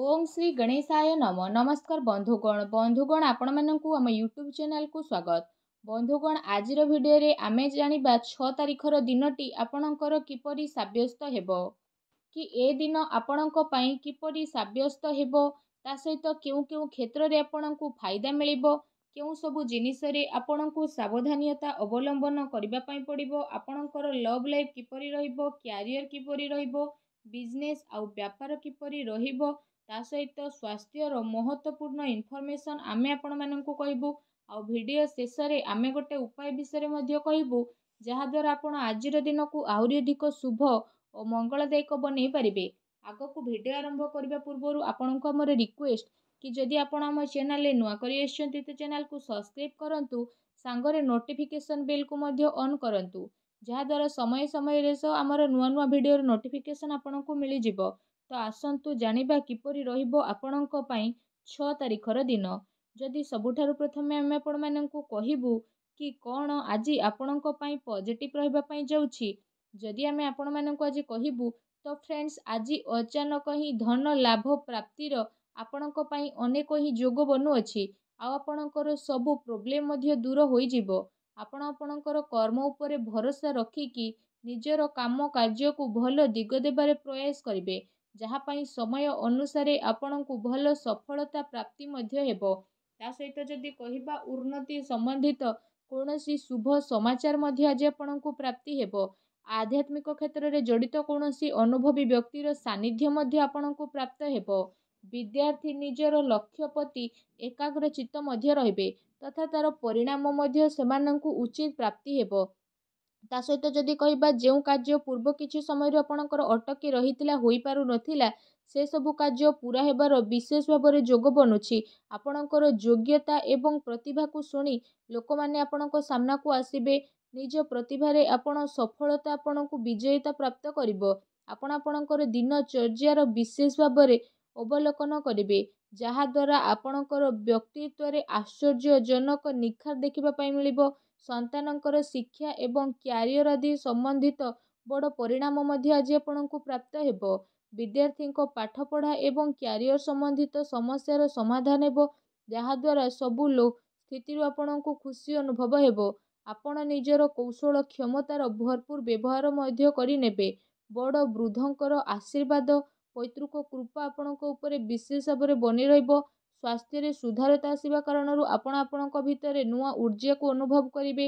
ଓମ୍ ଶ୍ରୀ ଗଣେଶାୟ ନମ ନମସ୍କାର ବନ୍ଧୁଗଣ ବନ୍ଧୁଗଣ ଆପଣମାନଙ୍କୁ ଆମ ୟୁଟ୍ୟୁବ୍ ଚ୍ୟାନେଲକୁ ସ୍ୱାଗତ ବନ୍ଧୁଗଣ ଆଜିର ଭିଡ଼ିଓରେ ଆମେ ଜାଣିବା ଛଅ ତାରିଖର ଦିନଟି ଆପଣଙ୍କର କିପରି ସାବ୍ୟସ୍ତ ହେବ କି ଏ ଦିନ ଆପଣଙ୍କ ପାଇଁ କିପରି ସାବ୍ୟସ୍ତ ହେବ ତା ସହିତ କେଉଁ କେଉଁ କ୍ଷେତ୍ରରେ ଆପଣଙ୍କୁ ଫାଇଦା ମିଳିବ କେଉଁ ସବୁ ଜିନିଷରେ ଆପଣଙ୍କୁ ସାବଧାନୀୟତା ଅବଲମ୍ବନ କରିବା ପାଇଁ ପଡ଼ିବ ଆପଣଙ୍କର ଲଭ୍ ଲାଇଫ୍ କିପରି ରହିବ କ୍ୟାରିୟର୍ କିପରି ରହିବ ବିଜନେସ୍ ଆଉ ବ୍ୟାପାର କିପରି ରହିବ ତା ସହିତ ସ୍ୱାସ୍ଥ୍ୟର ମହତ୍ୱପୂର୍ଣ୍ଣ ଇନଫର୍ମେସନ୍ ଆମେ ଆପଣମାନଙ୍କୁ କହିବୁ ଆଉ ଭିଡ଼ିଓ ଶେଷରେ ଆମେ ଗୋଟେ ଉପାୟ ବିଷୟରେ ମଧ୍ୟ କହିବୁ ଯାହାଦ୍ୱାରା ଆପଣ ଆଜିର ଦିନକୁ ଆହୁରି ଅଧିକ ଶୁଭ ଓ ମଙ୍ଗଳଦାୟକ ବନେଇ ପାରିବେ ଆଗକୁ ଭିଡ଼ିଓ ଆରମ୍ଭ କରିବା ପୂର୍ବରୁ ଆପଣଙ୍କୁ ଆମର ରିକ୍ୱେଷ୍ଟ କି ଯଦି ଆପଣ ଆମ ଚ୍ୟାନେଲରେ ନୂଆ କରି ଆସିଛନ୍ତି ତ ଚ୍ୟାନେଲକୁ ସବସ୍କ୍ରାଇବ୍ କରନ୍ତୁ ସାଙ୍ଗରେ ନୋଟିଫିକେସନ୍ ବେଲ୍କୁ ମଧ୍ୟ ଅନ୍ କରନ୍ତୁ ଯାହାଦ୍ୱାରା ସମୟ ସମୟରେ ସହ ଆମର ନୂଆ ନୂଆ ଭିଡ଼ିଓର ନୋଟିଫିକେସନ୍ ଆପଣଙ୍କୁ ମିଳିଯିବ ତ ଆସନ୍ତୁ ଜାଣିବା କିପରି ରହିବ ଆପଣଙ୍କ ପାଇଁ ଛଅ ତାରିଖର ଦିନ ଯଦି ସବୁଠାରୁ ପ୍ରଥମେ ଆମେ ଆପଣମାନଙ୍କୁ କହିବୁ କି କ'ଣ ଆଜି ଆପଣଙ୍କ ପାଇଁ ପଜିଟିଭ୍ ରହିବା ପାଇଁ ଯାଉଛି ଯଦି ଆମେ ଆପଣମାନଙ୍କୁ ଆଜି କହିବୁ ତ ଫ୍ରେଣ୍ଡସ୍ ଆଜି ଅଚାନକ ହିଁ ଧନ ଲାଭ ପ୍ରାପ୍ତିର ଆପଣଙ୍କ ପାଇଁ ଅନେକ ହିଁ ଯୋଗ ବନୁଅଛି ଆଉ ଆପଣଙ୍କର ସବୁ ପ୍ରୋବ୍ଲେମ୍ ମଧ୍ୟ ଦୂର ହୋଇଯିବ ଆପଣ ଆପଣଙ୍କର କର୍ମ ଉପରେ ଭରସା ରଖିକି ନିଜର କାମ କାର୍ଯ୍ୟକୁ ଭଲ ଦିଗ ଦେବାରେ ପ୍ରୟାସ କରିବେ ଯାହା ପାଇଁ ସମୟ ଅନୁସାରେ ଆପଣଙ୍କୁ ଭଲ ସଫଳତା ପ୍ରାପ୍ତି ମଧ୍ୟ ହେବ ତା ସହିତ ଯଦି କହିବା ଉନ୍ନତି ସମ୍ବନ୍ଧିତ କୌଣସି ଶୁଭ ସମାଚାର ମଧ୍ୟ ଆଜି ଆପଣଙ୍କୁ ପ୍ରାପ୍ତି ହେବ ଆଧ୍ୟାତ୍ମିକ କ୍ଷେତ୍ରରେ ଜଡ଼ିତ କୌଣସି ଅନୁଭବୀ ବ୍ୟକ୍ତିର ସାନ୍ନିଧ୍ୟ ମଧ୍ୟ ଆପଣଙ୍କୁ ପ୍ରାପ୍ତ ହେବ ବିଦ୍ୟାର୍ଥୀ ନିଜର ଲକ୍ଷ୍ୟ ପ୍ରତି ଏକାଗ୍ରଚିତ ମଧ୍ୟ ରହିବେ ତଥା ତା'ର ପରିଣାମ ମଧ୍ୟ ସେମାନଙ୍କୁ ଉଚିତ ପ୍ରାପ୍ତି ହେବ ତା ସହିତ ଯଦି କହିବା ଯେଉଁ କାର୍ଯ୍ୟ ପୂର୍ବ କିଛି ସମୟରୁ ଆପଣଙ୍କର ଅଟକି ରହିଥିଲା ହୋଇପାରୁନଥିଲା ସେସବୁ କାର୍ଯ୍ୟ ପୁରା ହେବାର ବିଶେଷ ଭାବରେ ଯୋଗ ବନୁଛି ଆପଣଙ୍କର ଯୋଗ୍ୟତା ଏବଂ ପ୍ରତିଭାକୁ ଶୁଣି ଲୋକମାନେ ଆପଣଙ୍କ ସାମ୍ନାକୁ ଆସିବେ ନିଜ ପ୍ରତିଭାରେ ଆପଣ ସଫଳତା ଆପଣଙ୍କୁ ବିଜୟତା ପ୍ରାପ୍ତ କରିବ ଆପଣ ଆପଣଙ୍କର ଦିନଚର୍ଯ୍ୟାର ବିଶେଷ ଭାବରେ ଅବଲୋକନ କରିବେ ଯାହାଦ୍ୱାରା ଆପଣଙ୍କର ବ୍ୟକ୍ତିତ୍ୱରେ ଆଶ୍ଚର୍ଯ୍ୟଜନକ ନିଖାର ଦେଖିବା ପାଇଁ ମିଳିବ ସନ୍ତାନଙ୍କର ଶିକ୍ଷା ଏବଂ କ୍ୟାରିୟର ଆଦି ସମ୍ବନ୍ଧିତ ବଡ଼ ପରିଣାମ ମଧ୍ୟ ଆଜି ଆପଣଙ୍କୁ ପ୍ରାପ୍ତ ହେବ ବିଦ୍ୟାର୍ଥୀଙ୍କ ପାଠପଢ଼ା ଏବଂ କ୍ୟାରିୟର ସମ୍ବନ୍ଧିତ ସମସ୍ୟାର ସମାଧାନ ହେବ ଯାହାଦ୍ୱାରା ସବୁ ଲୋ ସ୍ଥିତିରୁ ଆପଣଙ୍କୁ ଖୁସି ଅନୁଭବ ହେବ ଆପଣ ନିଜର କୌଶଳ କ୍ଷମତାର ଭରପୁର ବ୍ୟବହାର ମଧ୍ୟ କରିନେବେ ବଡ଼ ବୃଦ୍ଧଙ୍କର ଆଶୀର୍ବାଦ ପୈତୃକ କୃପା ଆପଣଙ୍କ ଉପରେ ବିଶେଷ ଭାବରେ ବନି ରହିବ ସ୍ୱାସ୍ଥ୍ୟରେ ସୁଧାରତା ଆସିବା କାରଣରୁ ଆପଣ ଆପଣଙ୍କ ଭିତରେ ନୂଆ ଉର୍ଜାକୁ ଅନୁଭବ କରିବେ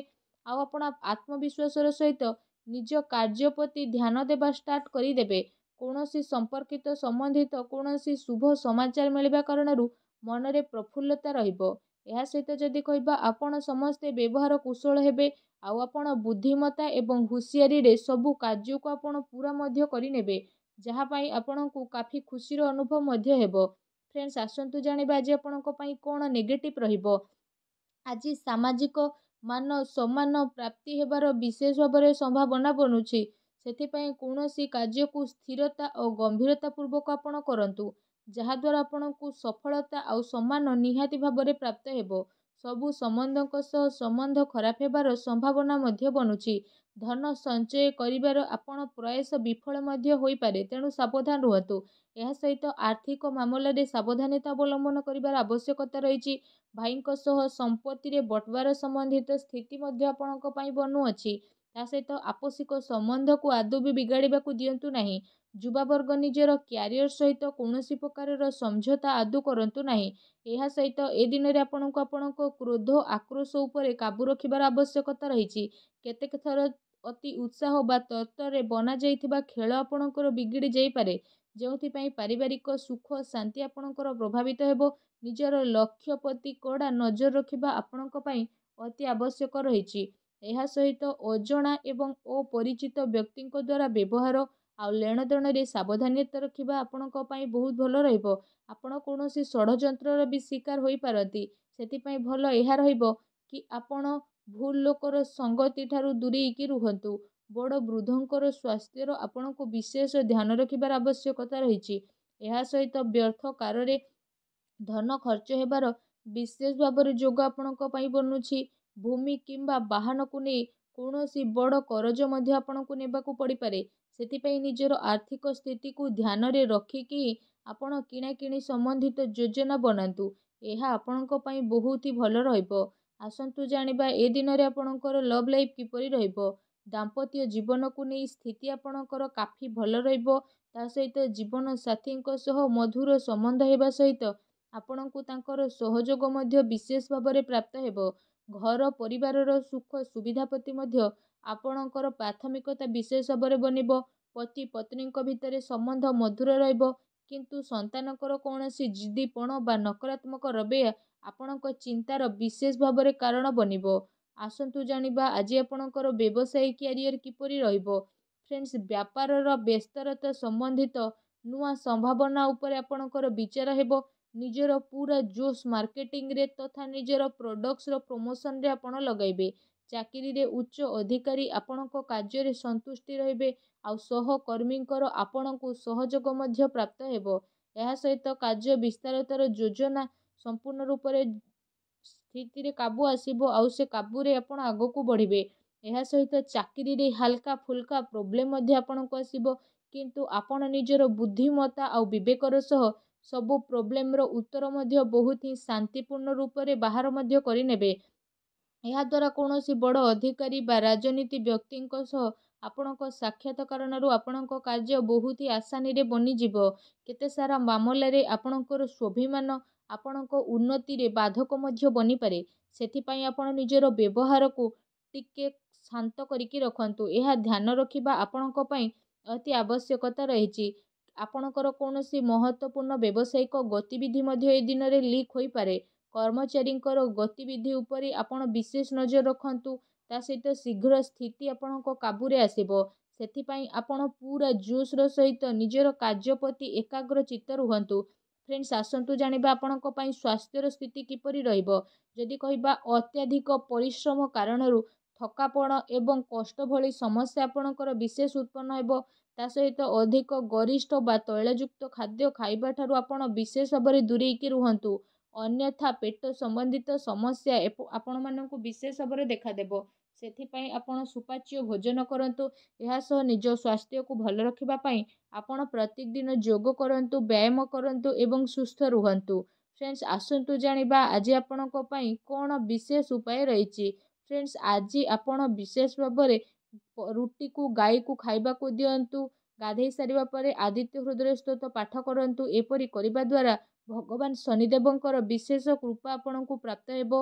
ଆଉ ଆପଣ ଆତ୍ମବିଶ୍ୱାସର ସହିତ ନିଜ କାର୍ଯ୍ୟ ପ୍ରତି ଧ୍ୟାନ ଦେବା ଷ୍ଟାର୍ଟ କରିଦେବେ କୌଣସି ସମ୍ପର୍କିତ ସମ୍ବନ୍ଧିତ କୌଣସି ଶୁଭ ସମାଚାର ମିଳିବା କାରଣରୁ ମନରେ ପ୍ରଫୁଲ୍ଲତା ରହିବ ଏହା ସହିତ ଯଦି କହିବା ଆପଣ ସମସ୍ତେ ବ୍ୟବହାର କୁଶଳ ହେବେ ଆଉ ଆପଣ ବୁଦ୍ଧିମତା ଏବଂ ହୁସିଆରିରେ ସବୁ କାର୍ଯ୍ୟକୁ ଆପଣ ପୁରା ମଧ୍ୟ କରିନେବେ ଯାହା ପାଇଁ ଆପଣଙ୍କୁ କାଫି ଖୁସିର ଅନୁଭବ ମଧ୍ୟ ହେବ ଫ୍ରେଣ୍ଡସ୍ ଆସନ୍ତୁ ଜାଣିବା ଆଜି ଆପଣଙ୍କ ପାଇଁ କ'ଣ ନେଗେଟିଭ୍ ରହିବ ଆଜି ସାମାଜିକ ମାନ ସମ୍ମାନ ପ୍ରାପ୍ତି ହେବାର ବିଶେଷ ଭାବରେ ସମ୍ଭାବନା ବନୁଛି ସେଥିପାଇଁ କୌଣସି କାର୍ଯ୍ୟକୁ ସ୍ଥିରତା ଓ ଗମ୍ଭୀରତା ପୂର୍ବକ ଆପଣ କରନ୍ତୁ ଯାହାଦ୍ୱାରା ଆପଣଙ୍କୁ ସଫଳତା ଆଉ ସମ୍ମାନ ନିହାତି ଭାବରେ ପ୍ରାପ୍ତ ହେବ ସବୁ ସମ୍ବନ୍ଧଙ୍କ ସହ ସମ୍ବନ୍ଧ ଖରାପ ହେବାର ସମ୍ଭାବନା ମଧ୍ୟ ବନୁଛି ଧନ ସଞ୍ଚୟ କରିବାର ଆପଣ ପ୍ରୟାସ ବିଫଳ ମଧ୍ୟ ହୋଇପାରେ ତେଣୁ ସାବଧାନ ରୁହନ୍ତୁ ଏହା ସହିତ ଆର୍ଥିକ ମାମଲାରେ ସାବଧାନତା ଅବଲମ୍ବନ କରିବାର ଆବଶ୍ୟକତା ରହିଛି ଭାଇଙ୍କ ସହ ସମ୍ପତ୍ତିରେ ବଟବାର ସମ୍ବନ୍ଧିତ ସ୍ଥିତି ମଧ୍ୟ ଆପଣଙ୍କ ପାଇଁ ବନୁଅଛି ତା ସହିତ ଆପୋଷିକ ସମ୍ବନ୍ଧକୁ ଆଦୌ ବି ବିଗାଡ଼ିବାକୁ ଦିଅନ୍ତୁ ନାହିଁ ଯୁବାବର୍ଗ ନିଜର କ୍ୟାରିୟର ସହିତ କୌଣସି ପ୍ରକାରର ସମଝୋତା ଆଦୌ କରନ୍ତୁ ନାହିଁ ଏହା ସହିତ ଏ ଦିନରେ ଆପଣଙ୍କୁ ଆପଣଙ୍କ କ୍ରୋଧ ଆକ୍ରୋଶ ଉପରେ କାବୁ ରଖିବାର ଆବଶ୍ୟକତା ରହିଛି କେତେକ ଥର ଅତି ଉତ୍ସାହ ବା ତତ୍ତ୍ୱରେ ବନାଯାଇଥିବା ଖେଳ ଆପଣଙ୍କର ବିଗିଡ଼ି ଯାଇପାରେ ଯେଉଁଥିପାଇଁ ପାରିବାରିକ ସୁଖ ଶାନ୍ତି ଆପଣଙ୍କର ପ୍ରଭାବିତ ହେବ ନିଜର ଲକ୍ଷ୍ୟ ପ୍ରତି କଡ଼ା ନଜର ରଖିବା ଆପଣଙ୍କ ପାଇଁ ଅତି ଆବଶ୍ୟକ ରହିଛି ଏହା ସହିତ ଅଜଣା ଏବଂ ଅପରିଚିତ ବ୍ୟକ୍ତିଙ୍କ ଦ୍ୱାରା ବ୍ୟବହାର ଆଉ ଲେଣ ଦେଣରେ ସାବଧାନତା ରଖିବା ଆପଣଙ୍କ ପାଇଁ ବହୁତ ଭଲ ରହିବ ଆପଣ କୌଣସି ଷଡ଼ଯନ୍ତ୍ରର ବି ଶିକାର ହୋଇପାରନ୍ତି ସେଥିପାଇଁ ଭଲ ଏହା ରହିବ କି ଆପଣ ଭୁଲ ଲୋକର ସଙ୍ଗତି ଠାରୁ ଦୂରେଇକି ରୁହନ୍ତୁ ବଡ଼ ବୃଦ୍ଧଙ୍କର ସ୍ୱାସ୍ଥ୍ୟର ଆପଣଙ୍କୁ ବିଶେଷ ଧ୍ୟାନ ରଖିବାର ଆବଶ୍ୟକତା ରହିଛି ଏହା ସହିତ ବ୍ୟର୍ଥ କାରରେ ଧନ ଖର୍ଚ୍ଚ ହେବାର ବିଶେଷ ଭାବରେ ଯୋଗ ଆପଣଙ୍କ ପାଇଁ ବନୁଛି ଭୂମି କିମ୍ବା ବାହନକୁ ନେଇ କୌଣସି ବଡ଼ କରଜ ମଧ୍ୟ ଆପଣଙ୍କୁ ନେବାକୁ ପଡ଼ିପାରେ ସେଥିପାଇଁ ନିଜର ଆର୍ଥିକ ସ୍ଥିତିକୁ ଧ୍ୟାନରେ ରଖିକି ଆପଣ କିଣାକିଣି ସମ୍ବନ୍ଧିତ ଯୋଜନା ବନାନ୍ତୁ ଏହା ଆପଣଙ୍କ ପାଇଁ ବହୁତ ହି ଭଲ ରହିବ ଆସନ୍ତୁ ଜାଣିବା ଏ ଦିନରେ ଆପଣଙ୍କର ଲଭ୍ ଲାଇଫ୍ କିପରି ରହିବ ଦାମ୍ପତ୍ୟ ଜୀବନକୁ ନେଇ ସ୍ଥିତି ଆପଣଙ୍କର କାଫି ଭଲ ରହିବ ତା ସହିତ ଜୀବନ ଜୀବନସାଥୀଙ୍କ ସହ ମଧୁର ସମ୍ବନ୍ଧ ହେବା ସହିତ ଆପଣଙ୍କୁ ତାଙ୍କର ସହଯୋଗ ମଧ୍ୟ ବିଶେଷ ଭାବରେ ପ୍ରାପ୍ତ ହେବ ଘର ପରିବାରର ସୁଖ ସୁବିଧା ପ୍ରତି ମଧ୍ୟ ଆପଣଙ୍କର ପ୍ରାଥମିକତା ବିଶେଷ ଭାବରେ ବନିବ ପତି ପତ୍ନୀଙ୍କ ଭିତରେ ସମ୍ବନ୍ଧ ମଧୁର ରହିବ କିନ୍ତୁ ସନ୍ତାନଙ୍କର କୌଣସି ଜିଦିପଣ ବା ନକାରାତ୍ମକ ରବେୟା ଆପଣଙ୍କ ଚିନ୍ତାର ବିଶେଷ ଭାବରେ କାରଣ ବନିବ ଆସନ୍ତୁ ଜାଣିବା ଆଜି ଆପଣଙ୍କର ବ୍ୟବସାୟ କ୍ୟାରିୟର କିପରି ରହିବ ଫ୍ରେଣ୍ଡସ୍ ବ୍ୟାପାରର ବ୍ୟସ୍ତରତା ସମ୍ବନ୍ଧିତ ନୂଆ ସମ୍ଭାବନା ଉପରେ ଆପଣଙ୍କର ବିଚାର ହେବ ନିଜର ପୁରା ଜୋସ୍ ମାର୍କେଟିଂରେ ତଥା ନିଜର ପ୍ରଡ଼କ୍ଟସ୍ର ପ୍ରମୋସନ୍ରେ ଆପଣ ଲଗାଇବେ ଚାକିରିରେ ଉଚ୍ଚ ଅଧିକାରୀ ଆପଣଙ୍କ କାର୍ଯ୍ୟରେ ସନ୍ତୁଷ୍ଟି ରହିବେ ଆଉ ସହକର୍ମୀଙ୍କର ଆପଣଙ୍କୁ ସହଯୋଗ ମଧ୍ୟ ପ୍ରାପ୍ତ ହେବ ଏହା ସହିତ କାର୍ଯ୍ୟ ବିସ୍ତାରତାର ଯୋଜନା ସମ୍ପୂର୍ଣ୍ଣ ରୂପରେ ସ୍ଥିତିରେ କାବୁ ଆସିବ ଆଉ ସେ କାବୁରେ ଆପଣ ଆଗକୁ ବଢ଼ିବେ ଏହା ସହିତ ଚାକିରିରେ ହାଲକା ଫୁଲକା ପ୍ରୋବ୍ଲେମ୍ ମଧ୍ୟ ଆପଣଙ୍କୁ ଆସିବ କିନ୍ତୁ ଆପଣ ନିଜର ବୁଦ୍ଧିମତା ଆଉ ବିବେକର ସହ ସବୁ ପ୍ରୋବ୍ଲେମ୍ର ଉତ୍ତର ମଧ୍ୟ ବହୁତ ହିଁ ଶାନ୍ତିପୂର୍ଣ୍ଣ ରୂପରେ ବାହାର ମଧ୍ୟ କରିନେବେ ଏହାଦ୍ୱାରା କୌଣସି ବଡ଼ ଅଧିକାରୀ ବା ରାଜନୀତି ବ୍ୟକ୍ତିଙ୍କ ସହ ଆପଣଙ୍କ ସାକ୍ଷାତ କାରଣରୁ ଆପଣଙ୍କ କାର୍ଯ୍ୟ ବହୁତ ହି ଆସାନୀରେ ବନିଯିବ କେତେ ସାରା ମାମଲାରେ ଆପଣଙ୍କର ସ୍ୱାଭିମାନ ଆପଣଙ୍କ ଉନ୍ନତିରେ ବାଧକ ମଧ୍ୟ ବନିପାରେ ସେଥିପାଇଁ ଆପଣ ନିଜର ବ୍ୟବହାରକୁ ଟିକେ ଶାନ୍ତ କରିକି ରଖନ୍ତୁ ଏହା ଧ୍ୟାନ ରଖିବା ଆପଣଙ୍କ ପାଇଁ ଅତି ଆବଶ୍ୟକତା ରହିଛି ଆପଣଙ୍କର କୌଣସି ମହତ୍ତ୍ୱପୂର୍ଣ୍ଣ ବ୍ୟବସାୟିକ ଗତିବିଧି ମଧ୍ୟ ଏହି ଦିନରେ ଲିକ୍ ହୋଇପାରେ କର୍ମଚାରୀଙ୍କର ଗତିବିଧି ଉପରେ ଆପଣ ବିଶେଷ ନଜର ରଖନ୍ତୁ ତା ସହିତ ଶୀଘ୍ର ସ୍ଥିତି ଆପଣଙ୍କ କାବୁରେ ଆସିବ ସେଥିପାଇଁ ଆପଣ ପୁରା ଜୋସ୍ର ସହିତ ନିଜର କାର୍ଯ୍ୟ ପ୍ରତି ଏକାଗ୍ର ଚିତ୍ତ ରୁହନ୍ତୁ ଫ୍ରେଣ୍ଡସ୍ ଆସନ୍ତୁ ଜାଣିବା ଆପଣଙ୍କ ପାଇଁ ସ୍ୱାସ୍ଥ୍ୟର ସ୍ଥିତି କିପରି ରହିବ ଯଦି କହିବା ଅତ୍ୟଧିକ ପରିଶ୍ରମ କାରଣରୁ ଥକାପଣ ଏବଂ କଷ୍ଟ ଭଳି ସମସ୍ୟା ଆପଣଙ୍କର ବିଶେଷ ଉତ୍ପନ୍ନ ହେବ ତା ସହିତ ଅଧିକ ଗରିଷ୍ଠ ବା ତୈଳଯୁକ୍ତ ଖାଦ୍ୟ ଖାଇବାଠାରୁ ଆପଣ ବିଶେଷ ଭାବରେ ଦୂରେଇକି ରୁହନ୍ତୁ ଅନ୍ୟଥା ପେଟ ସମ୍ବନ୍ଧିତ ସମସ୍ୟା ଆପଣମାନଙ୍କୁ ବିଶେଷ ଭାବରେ ଦେଖାଦେବ ସେଥିପାଇଁ ଆପଣ ସୁପାଚ୍ୟ ଭୋଜନ କରନ୍ତୁ ଏହା ସହ ନିଜ ସ୍ୱାସ୍ଥ୍ୟକୁ ଭଲ ରଖିବା ପାଇଁ ଆପଣ ପ୍ରତ୍ୟେକ ଦିନ ଯୋଗ କରନ୍ତୁ ବ୍ୟାୟାମ କରନ୍ତୁ ଏବଂ ସୁସ୍ଥ ରୁହନ୍ତୁ ଫ୍ରେଣ୍ଡସ୍ ଆସନ୍ତୁ ଜାଣିବା ଆଜି ଆପଣଙ୍କ ପାଇଁ କ'ଣ ବିଶେଷ ଉପାୟ ରହିଛି ଫ୍ରେଣ୍ଡସ୍ ଆଜି ଆପଣ ବିଶେଷ ଭାବରେ ରୁଟିକୁ ଗାଈକୁ ଖାଇବାକୁ ଦିଅନ୍ତୁ ଗାଧୋଇ ସାରିବା ପରେ ଆଦିତ୍ୟ ହୃଦୟ ସ୍ତୋତ ପାଠ କରନ୍ତୁ ଏପରି କରିବା ଦ୍ୱାରା ଭଗବାନ ଶନିଦେବଙ୍କର ବିଶେଷ କୃପା ଆପଣଙ୍କୁ ପ୍ରାପ୍ତ ହେବ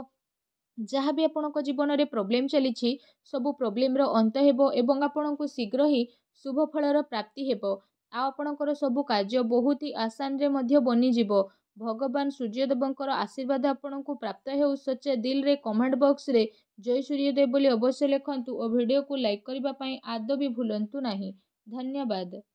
ଯାହା ବି ଆପଣଙ୍କ ଜୀବନରେ ପ୍ରୋବ୍ଲେମ୍ ଚାଲିଛି ସବୁ ପ୍ରୋବ୍ଲେମ୍ର ଅନ୍ତ ହେବ ଏବଂ ଆପଣଙ୍କୁ ଶୀଘ୍ର ହିଁ ଶୁଭ ଫଳର ପ୍ରାପ୍ତି ହେବ ଆଉ ଆପଣଙ୍କର ସବୁ କାର୍ଯ୍ୟ ବହୁତ ହିଁ ଆସାନରେ ମଧ୍ୟ ବନିଯିବ ଭଗବାନ ସୂର୍ଯ୍ୟଦେବଙ୍କର ଆଶୀର୍ବାଦ ଆପଣଙ୍କୁ ପ୍ରାପ୍ତ ହେଉ ସଚେ ଦିଲ୍ରେ କମେଣ୍ଟ ବକ୍ସରେ ଜୟ ସୂର୍ଯ୍ୟଦେବ ବୋଲି ଅବଶ୍ୟ ଲେଖନ୍ତୁ ଓ ଭିଡ଼ିଓକୁ ଲାଇକ୍ କରିବା ପାଇଁ ଆଦ ବି ଭୁଲନ୍ତୁ ନାହିଁ धन्यवाद